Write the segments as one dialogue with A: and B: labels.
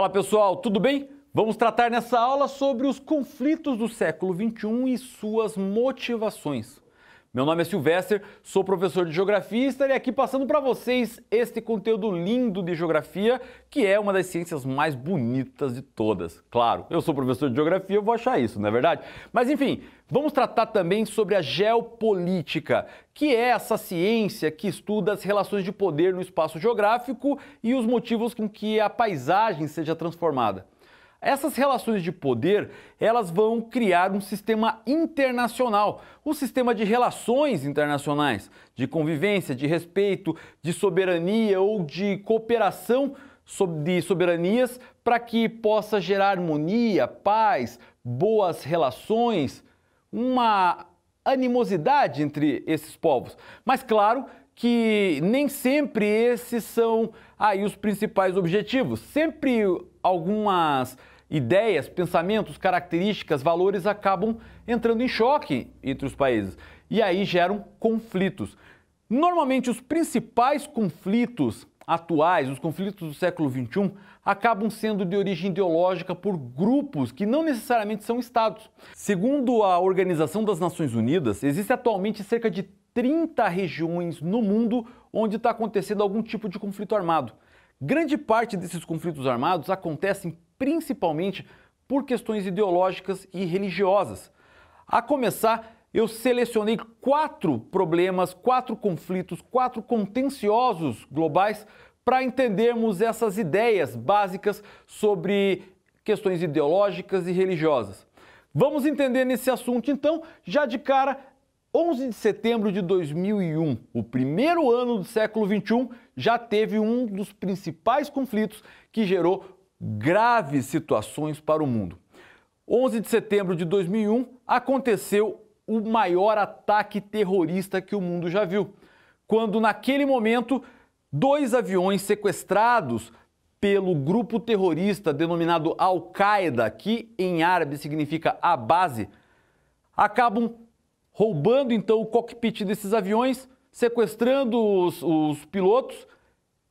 A: Fala pessoal, tudo bem? Vamos tratar nessa aula sobre os conflitos do século XXI e suas motivações. Meu nome é Silvester, sou professor de geografia e estarei aqui passando para vocês este conteúdo lindo de geografia, que é uma das ciências mais bonitas de todas. Claro, eu sou professor de geografia, eu vou achar isso, não é verdade? Mas enfim, vamos tratar também sobre a geopolítica, que é essa ciência que estuda as relações de poder no espaço geográfico e os motivos com que a paisagem seja transformada. Essas relações de poder, elas vão criar um sistema internacional, um sistema de relações internacionais, de convivência, de respeito, de soberania ou de cooperação de soberanias para que possa gerar harmonia, paz, boas relações, uma animosidade entre esses povos. Mas claro que nem sempre esses são aí ah, os principais objetivos. Sempre algumas ideias, pensamentos, características, valores acabam entrando em choque entre os países e aí geram conflitos. Normalmente, os principais conflitos atuais, os conflitos do século XXI, acabam sendo de origem ideológica por grupos que não necessariamente são estados. Segundo a Organização das Nações Unidas, existe atualmente cerca de 30 regiões no mundo onde está acontecendo algum tipo de conflito armado. Grande parte desses conflitos armados acontecem principalmente por questões ideológicas e religiosas. A começar, eu selecionei quatro problemas, quatro conflitos, quatro contenciosos globais para entendermos essas ideias básicas sobre questões ideológicas e religiosas. Vamos entender nesse assunto, então, já de cara, 11 de setembro de 2001, o primeiro ano do século 21, já teve um dos principais conflitos que gerou graves situações para o mundo. 11 de setembro de 2001 aconteceu o maior ataque terrorista que o mundo já viu, quando naquele momento dois aviões sequestrados pelo grupo terrorista denominado Al-Qaeda, que em árabe significa a base, acabam roubando então o cockpit desses aviões, sequestrando os, os pilotos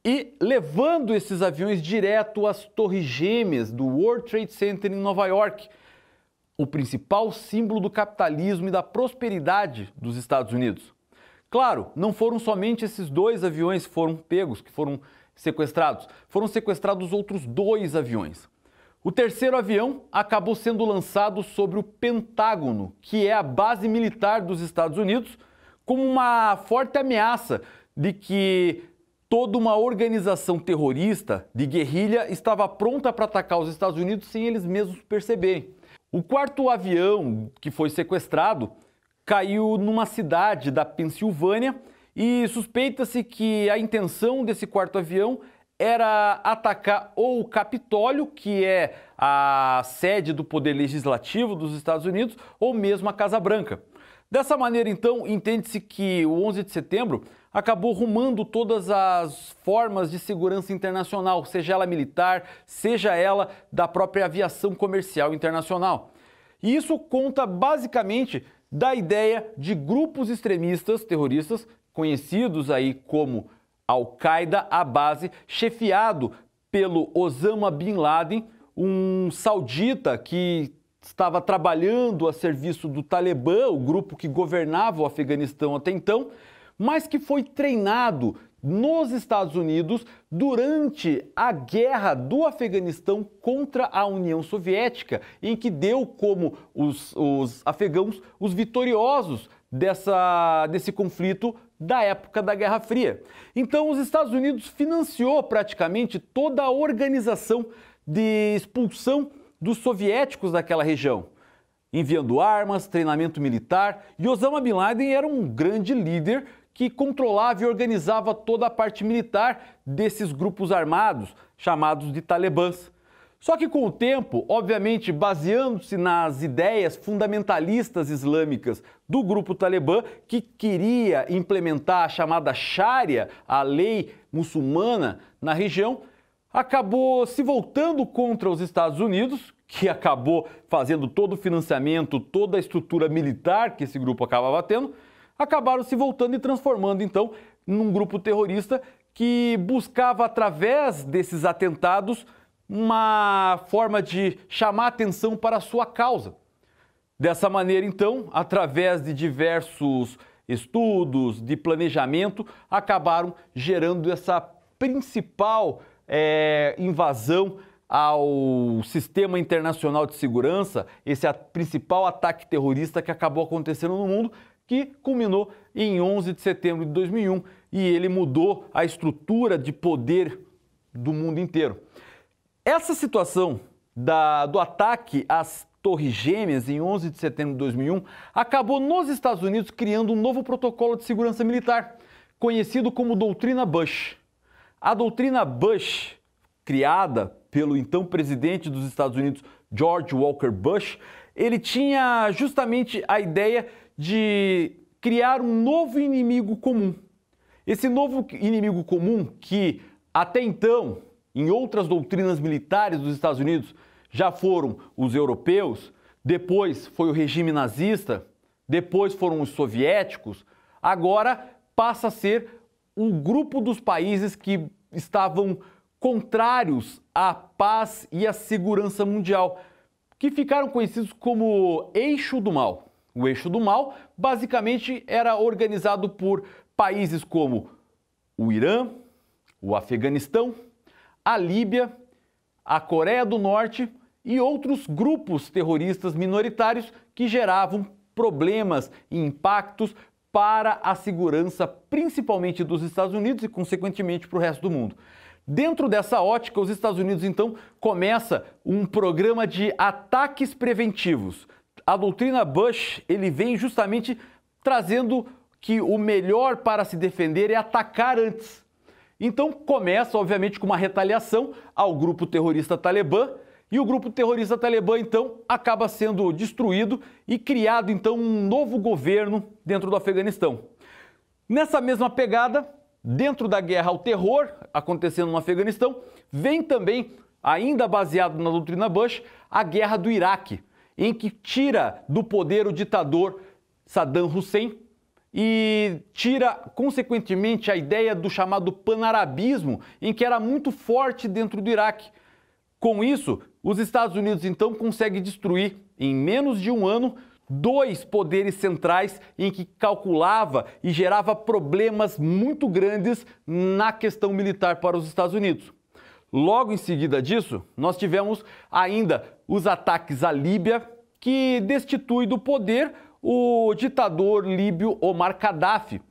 A: e levando esses aviões direto às torres gêmeas do World Trade Center em Nova York, o principal símbolo do capitalismo e da prosperidade dos Estados Unidos. Claro, não foram somente esses dois aviões que foram pegos, que foram sequestrados. Foram sequestrados outros dois aviões. O terceiro avião acabou sendo lançado sobre o Pentágono, que é a base militar dos Estados Unidos, como uma forte ameaça de que toda uma organização terrorista de guerrilha estava pronta para atacar os Estados Unidos sem eles mesmos perceberem. O quarto avião que foi sequestrado caiu numa cidade da Pensilvânia e suspeita-se que a intenção desse quarto avião era atacar ou o Capitólio, que é a sede do poder legislativo dos Estados Unidos, ou mesmo a Casa Branca. Dessa maneira, então, entende-se que o 11 de setembro acabou rumando todas as formas de segurança internacional, seja ela militar, seja ela da própria aviação comercial internacional. E isso conta basicamente da ideia de grupos extremistas terroristas conhecidos aí como Al-Qaeda à base, chefiado pelo Osama Bin Laden, um saudita que estava trabalhando a serviço do Talibã, o grupo que governava o Afeganistão até então, mas que foi treinado nos Estados Unidos durante a guerra do Afeganistão contra a União Soviética, em que deu como os, os afegãos os vitoriosos dessa, desse conflito da época da Guerra Fria. Então, os Estados Unidos financiou praticamente toda a organização de expulsão dos soviéticos daquela região, enviando armas, treinamento militar, e Osama Bin Laden era um grande líder que controlava e organizava toda a parte militar desses grupos armados, chamados de talibãs. Só que com o tempo, obviamente baseando-se nas ideias fundamentalistas islâmicas do grupo Talibã, que queria implementar a chamada Sharia, a lei muçulmana, na região, acabou se voltando contra os Estados Unidos, que acabou fazendo todo o financiamento, toda a estrutura militar que esse grupo acabava tendo, acabaram se voltando e transformando então num grupo terrorista que buscava, através desses atentados, uma forma de chamar atenção para a sua causa. Dessa maneira, então, através de diversos estudos, de planejamento, acabaram gerando essa principal é, invasão ao sistema internacional de segurança, esse principal ataque terrorista que acabou acontecendo no mundo, que culminou em 11 de setembro de 2001 e ele mudou a estrutura de poder do mundo inteiro. Essa situação da, do ataque às Torres Gêmeas em 11 de setembro de 2001 acabou nos Estados Unidos criando um novo protocolo de segurança militar, conhecido como Doutrina Bush. A Doutrina Bush, criada pelo então presidente dos Estados Unidos, George Walker Bush, ele tinha justamente a ideia de criar um novo inimigo comum. Esse novo inimigo comum que até então em outras doutrinas militares dos Estados Unidos já foram os europeus, depois foi o regime nazista, depois foram os soviéticos, agora passa a ser um grupo dos países que estavam contrários à paz e à segurança mundial, que ficaram conhecidos como eixo do mal. O eixo do mal basicamente era organizado por países como o Irã, o Afeganistão, a Líbia, a Coreia do Norte e outros grupos terroristas minoritários que geravam problemas e impactos para a segurança, principalmente dos Estados Unidos e, consequentemente, para o resto do mundo. Dentro dessa ótica, os Estados Unidos então começa um programa de ataques preventivos. A doutrina Bush ele vem justamente trazendo que o melhor para se defender é atacar antes então começa, obviamente, com uma retaliação ao grupo terrorista Talibã, e o grupo terrorista Talibã então acaba sendo destruído e criado então um novo governo dentro do Afeganistão. Nessa mesma pegada, dentro da guerra ao terror acontecendo no Afeganistão, vem também, ainda baseado na doutrina Bush, a guerra do Iraque, em que tira do poder o ditador Saddam Hussein e tira, consequentemente, a ideia do chamado panarabismo, em que era muito forte dentro do Iraque. Com isso, os Estados Unidos então conseguem destruir, em menos de um ano, dois poderes centrais em que calculava e gerava problemas muito grandes na questão militar para os Estados Unidos. Logo em seguida disso, nós tivemos ainda os ataques à Líbia, que destitui do poder o ditador líbio Omar Gaddafi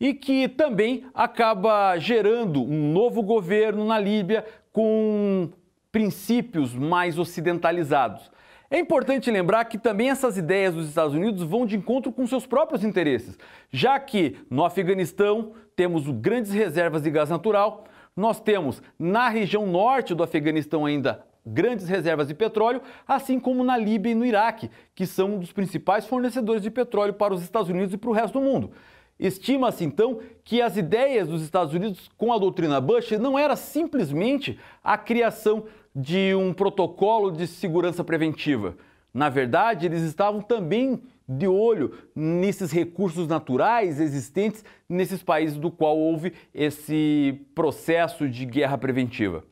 A: e que também acaba gerando um novo governo na Líbia com princípios mais ocidentalizados. É importante lembrar que também essas ideias dos Estados Unidos vão de encontro com seus próprios interesses, já que no Afeganistão temos grandes reservas de gás natural, nós temos na região norte do Afeganistão ainda grandes reservas de petróleo, assim como na Líbia e no Iraque, que são um dos principais fornecedores de petróleo para os Estados Unidos e para o resto do mundo. Estima-se então que as ideias dos Estados Unidos com a doutrina Bush não era simplesmente a criação de um protocolo de segurança preventiva. Na verdade, eles estavam também de olho nesses recursos naturais existentes nesses países do qual houve esse processo de guerra preventiva.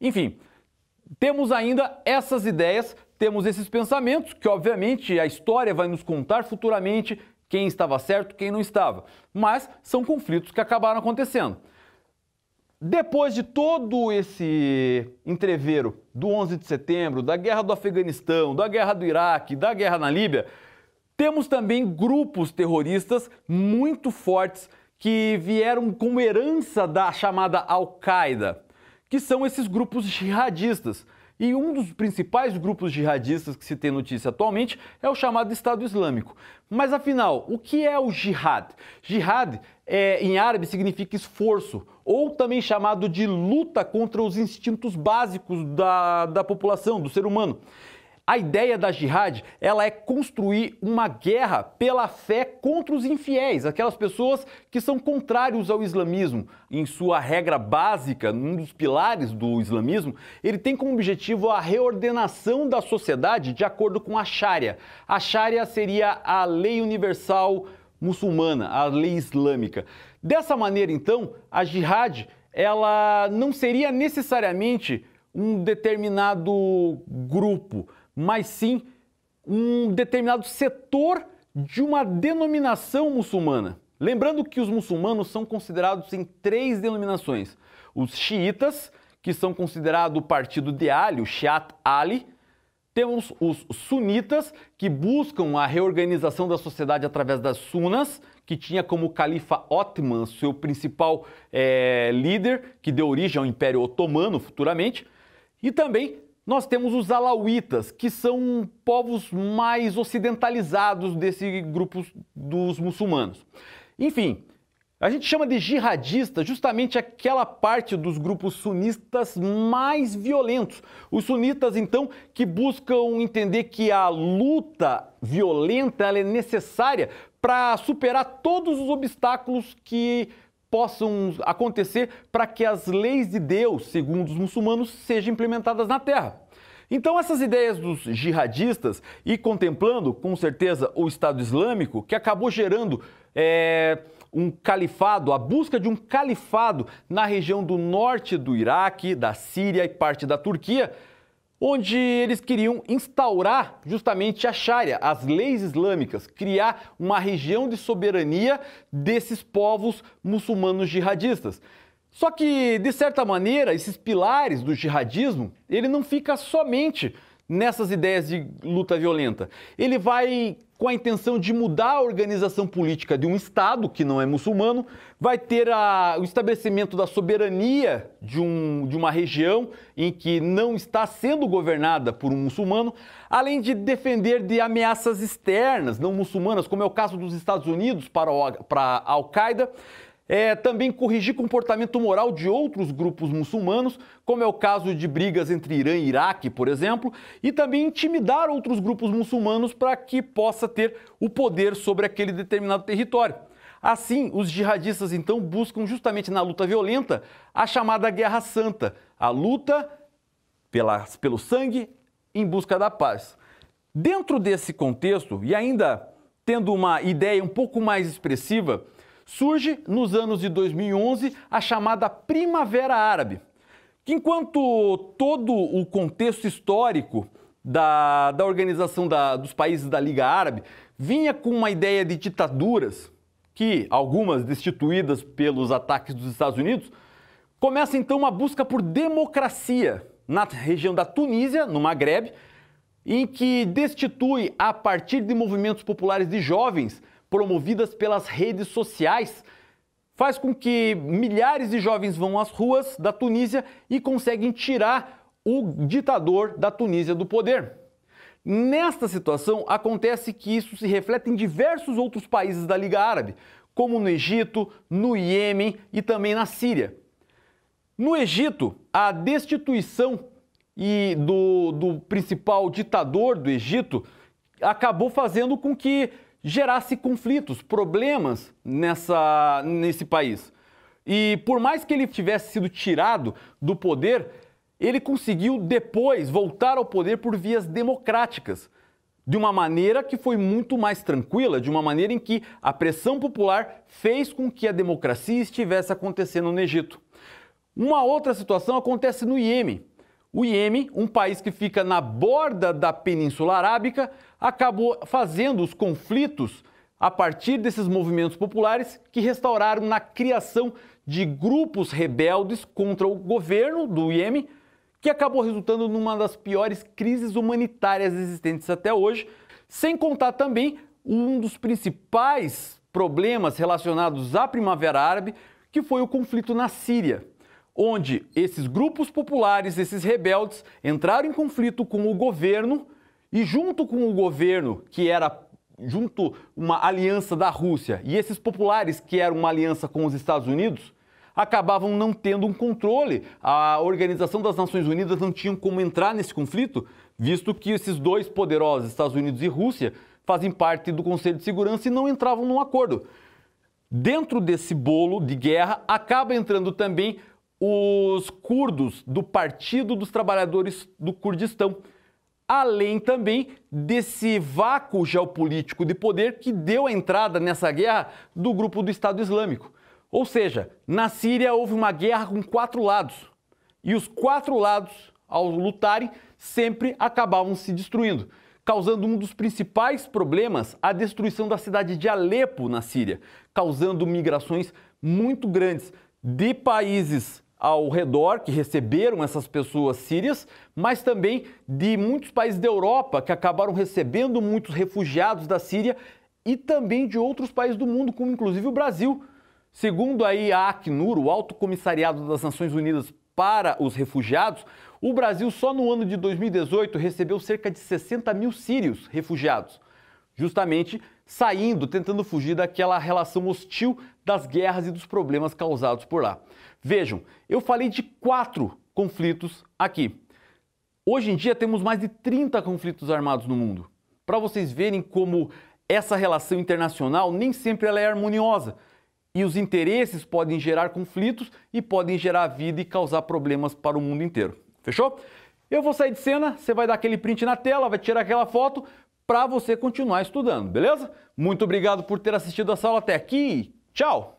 A: Enfim, temos ainda essas ideias, temos esses pensamentos que, obviamente, a história vai nos contar futuramente quem estava certo, quem não estava. Mas são conflitos que acabaram acontecendo. Depois de todo esse entrevero do 11 de setembro, da guerra do Afeganistão, da guerra do Iraque, da guerra na Líbia, temos também grupos terroristas muito fortes que vieram como herança da chamada Al-Qaeda que são esses grupos jihadistas. E um dos principais grupos jihadistas que se tem notícia atualmente é o chamado Estado Islâmico. Mas afinal, o que é o jihad? Jihad é, em árabe significa esforço, ou também chamado de luta contra os instintos básicos da, da população, do ser humano. A ideia da jihad, ela é construir uma guerra pela fé contra os infiéis, aquelas pessoas que são contrários ao islamismo. Em sua regra básica, um dos pilares do islamismo, ele tem como objetivo a reordenação da sociedade de acordo com a Sharia. A Sharia seria a lei universal muçulmana, a lei islâmica. Dessa maneira, então, a jihad, ela não seria necessariamente um determinado grupo, mas sim um determinado setor de uma denominação muçulmana. Lembrando que os muçulmanos são considerados em três denominações: os xiitas, que são considerados o partido de Ali, o Shiat Ali, temos os sunitas, que buscam a reorganização da sociedade através das sunas, que tinha como califa Otman seu principal é, líder, que deu origem ao Império Otomano futuramente, e também nós temos os alauítas, que são povos mais ocidentalizados desse grupo dos muçulmanos. Enfim, a gente chama de jihadista justamente aquela parte dos grupos sunistas mais violentos. Os sunitas, então, que buscam entender que a luta violenta é necessária para superar todos os obstáculos que possam acontecer para que as leis de Deus, segundo os muçulmanos, sejam implementadas na terra. Então, essas ideias dos jihadistas e contemplando, com certeza, o Estado Islâmico, que acabou gerando é, um califado, a busca de um califado na região do norte do Iraque, da Síria e parte da Turquia, onde eles queriam instaurar justamente a Sharia, as leis islâmicas, criar uma região de soberania desses povos muçulmanos jihadistas. Só que, de certa maneira, esses pilares do jihadismo, ele não fica somente nessas ideias de luta violenta. Ele vai com a intenção de mudar a organização política de um Estado que não é muçulmano, vai ter a, o estabelecimento da soberania de, um, de uma região em que não está sendo governada por um muçulmano, além de defender de ameaças externas não muçulmanas, como é o caso dos Estados Unidos para, para a Al-Qaeda é, também corrigir comportamento moral de outros grupos muçulmanos, como é o caso de brigas entre Irã e Iraque, por exemplo, e também intimidar outros grupos muçulmanos para que possa ter o poder sobre aquele determinado território. Assim, os jihadistas então buscam justamente na luta violenta a chamada Guerra Santa, a luta pela, pelo sangue em busca da paz. Dentro desse contexto, e ainda tendo uma ideia um pouco mais expressiva, surge nos anos de 2011 a chamada Primavera Árabe, que enquanto todo o contexto histórico da, da organização da, dos países da Liga Árabe vinha com uma ideia de ditaduras, que algumas destituídas pelos ataques dos Estados Unidos, começa então uma busca por democracia na região da Tunísia, no Magreb, em que destitui a partir de movimentos populares de jovens promovidas pelas redes sociais faz com que milhares de jovens vão às ruas da Tunísia e conseguem tirar o ditador da Tunísia do poder. Nesta situação, acontece que isso se reflete em diversos outros países da Liga Árabe, como no Egito, no Iêmen e também na Síria. No Egito, a destituição do, do principal ditador do Egito acabou fazendo com que gerasse conflitos, problemas nessa, nesse país. E por mais que ele tivesse sido tirado do poder, ele conseguiu depois voltar ao poder por vias democráticas, de uma maneira que foi muito mais tranquila, de uma maneira em que a pressão popular fez com que a democracia estivesse acontecendo no Egito. Uma outra situação acontece no Iêmen. O Iêmen, um país que fica na borda da Península Arábica, acabou fazendo os conflitos a partir desses movimentos populares que restauraram na criação de grupos rebeldes contra o governo do Iêmen, que acabou resultando numa das piores crises humanitárias existentes até hoje, sem contar também um dos principais problemas relacionados à Primavera Árabe, que foi o conflito na Síria onde esses grupos populares, esses rebeldes, entraram em conflito com o governo e, junto com o governo, que era junto uma aliança da Rússia, e esses populares, que eram uma aliança com os Estados Unidos, acabavam não tendo um controle. A Organização das Nações Unidas não tinha como entrar nesse conflito, visto que esses dois poderosos, Estados Unidos e Rússia, fazem parte do Conselho de Segurança e não entravam num acordo. Dentro desse bolo de guerra, acaba entrando também os curdos do Partido dos Trabalhadores do Kurdistão, além também desse vácuo geopolítico de poder que deu a entrada nessa guerra do grupo do Estado Islâmico. Ou seja, na Síria houve uma guerra com quatro lados. E os quatro lados, ao lutarem, sempre acabavam se destruindo, causando um dos principais problemas a destruição da cidade de Alepo, na Síria, causando migrações muito grandes de países ao redor que receberam essas pessoas sírias, mas também de muitos países da Europa que acabaram recebendo muitos refugiados da Síria e também de outros países do mundo, como inclusive o Brasil. Segundo aí a Acnur, o Alto Comissariado das Nações Unidas para os Refugiados, o Brasil só no ano de 2018 recebeu cerca de 60 mil sírios refugiados, justamente saindo, tentando fugir daquela relação hostil das guerras e dos problemas causados por lá. Vejam, eu falei de quatro conflitos aqui. Hoje em dia temos mais de 30 conflitos armados no mundo. Para vocês verem como essa relação internacional nem sempre ela é harmoniosa e os interesses podem gerar conflitos e podem gerar vida e causar problemas para o mundo inteiro. Fechou? Eu vou sair de cena, você vai dar aquele print na tela, vai tirar aquela foto para você continuar estudando, beleza? Muito obrigado por ter assistido a sala até aqui. Tchau!